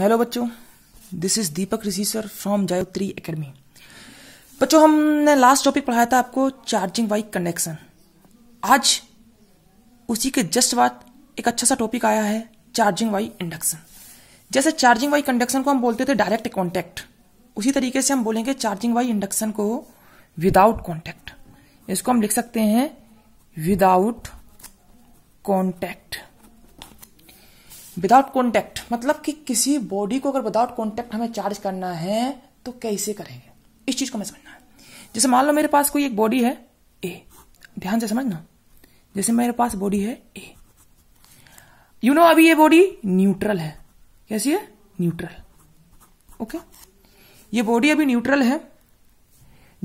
hello बच्चों this is Deepak Rishi sir from जायो three academy बच्चों हमने लास्ट टॉपिक पढ़ाया था आपको चार्जिंग वाई कनेक्शन आज उसी के जस्ट बाद एक अच्छा सा टॉपिक आया है चार्जिंग वाई इंडक्शन जैसे चार्जिंग वाई कंडक्शन को हम बोलते थे डायरेक्ट कॉन्टैक्ट उसी तरीके से हम बोलेंगे चार्जिंग वाई इंडक्शन को विदाउट कॉन्टैक्ट इसको हम लिख सकते हैं विदाउट कॉन्टैक्ट विदाउट कॉन्टैक्ट मतलब कि किसी बॉडी को अगर विदाउट कॉन्टैक्ट हमें चार्ज करना है तो कैसे करेंगे इस चीज को हमें समझना है जैसे मान लो मेरे पास कोई एक बॉडी है ए ध्यान से समझना जैसे मेरे पास बॉडी है ए यू नो अभी ये बॉडी न्यूट्रल है कैसी है न्यूट्रल ओके ये बॉडी अभी न्यूट्रल है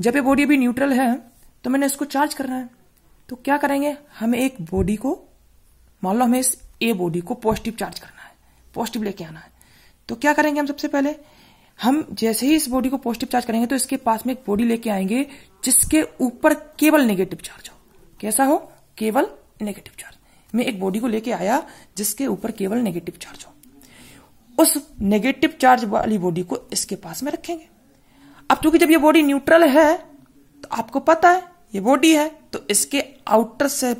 जब ये बॉडी अभी न्यूट्रल है तो मैंने इसको चार्ज करना है तो क्या करेंगे हम एक बॉडी को मान लो हमें इस ए बॉडी को पॉजिटिव चार्ज करना है पॉजिटिव लेके आना है तो क्या करेंगे हम सबसे पहले हम जैसे ही इस बॉडी को पॉजिटिव चार्ज करेंगे तो इसके पास में एक बॉडी लेके आएंगे जिसके ऊपर केवल नेगेटिव चार्ज हो कैसा हो केवल नेगेटिव चार्ज मैं एक बॉडी को लेके आया जिसके ऊपर केवल नेगेटिव चार्ज हो उस नेगेटिव चार्ज वाली बॉडी को इसके पास में रखेंगे अब क्योंकि जब ये बॉडी न्यूट्रल है तो आपको पता है ये बॉडी है तो इसके आउटर से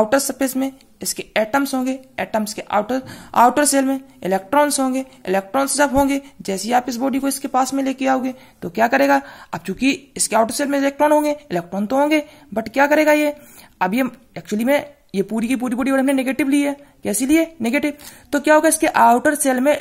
आउटर सरफेस में इसके एटम्स होंगे एटम्स के आउटर आउटर सेल में इलेक्ट्रॉन्स होंगे इलेक्ट्रॉन्स जब होंगे जैसे ही आप इस बॉडी को इसके पास में लेके आओगे तो क्या करेगा अब चूंकि इसके आउटर सेल में इलेक्ट्रॉन होंगे इलेक्ट्रॉन तो होंगे बट क्या करेगा ये अब ये एक्चुअली में ये पूरी की पूरी बॉडी हमने नेगेटिव ली है कैसी लिए नेगेटिव तो क्या होगा इसके आउटर सेल में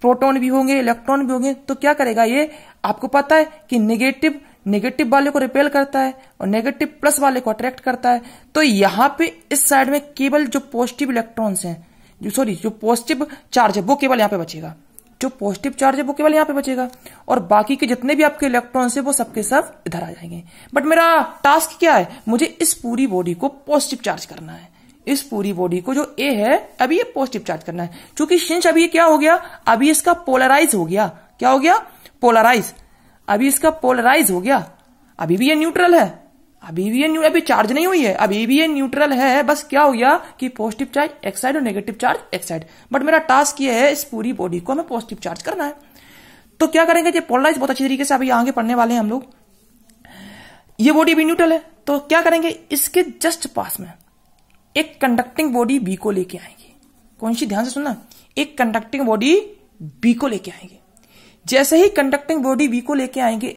प्रोटोन भी होंगे इलेक्ट्रॉन भी होंगे तो क्या करेगा ये आपको पता है कि नेगेटिव नेगेटिव वाले को रिपेल करता है और नेगेटिव प्लस वाले को अट्रैक्ट करता है तो यहां पे इस साइड में केवल जो पॉजिटिव इलेक्ट्रॉन्स हैं जो सॉरी जो पॉजिटिव चार्ज है वो केवल यहां पे बचेगा जो पॉजिटिव चार्ज है वो केवल यहां पे बचेगा और बाकी के जितने भी आपके इलेक्ट्रॉन्स है वो सबके सब इधर आ जाएंगे बट मेरा टास्क क्या है मुझे इस पूरी बॉडी को पॉजिटिव चार्ज करना है इस पूरी बॉडी को जो ए है अभी ये पॉजिटिव चार्ज करना है क्योंकि सिंस अभी ये क्या हो गया अभी इसका पोलराइज हो गया क्या हो गया पोलराइज अभी इसका पोलराइज हो गया अभी भी ये न्यूट्रल है अभी भी ये अभी चार्ज नहीं हुई है अभी भी ये न्यूट्रल है बस क्या हो गया कि पॉजिटिव चार्ज एक साइड और नेगेटिव चार्ज एक साइड बट मेरा टास्क ये है इस पूरी बॉडी को हमें पॉजिटिव चार्ज करना है तो क्या करेंगे ये पोलराइज बहुत अच्छी तरीके से अभी आगे पढ़ने वाले हैं हम लोग ये बॉडी भी न्यूट्रल है तो क्या करेंगे इसके जस्ट पास में एक कंडक्टिंग बॉडी बी को लेके आएंगे कौन सी ध्यान से सुनना एक कंडक्टिंग बॉडी बी को लेके आएंगे जैसे ही कंडक्टिंग बॉडी बी को लेके आएंगे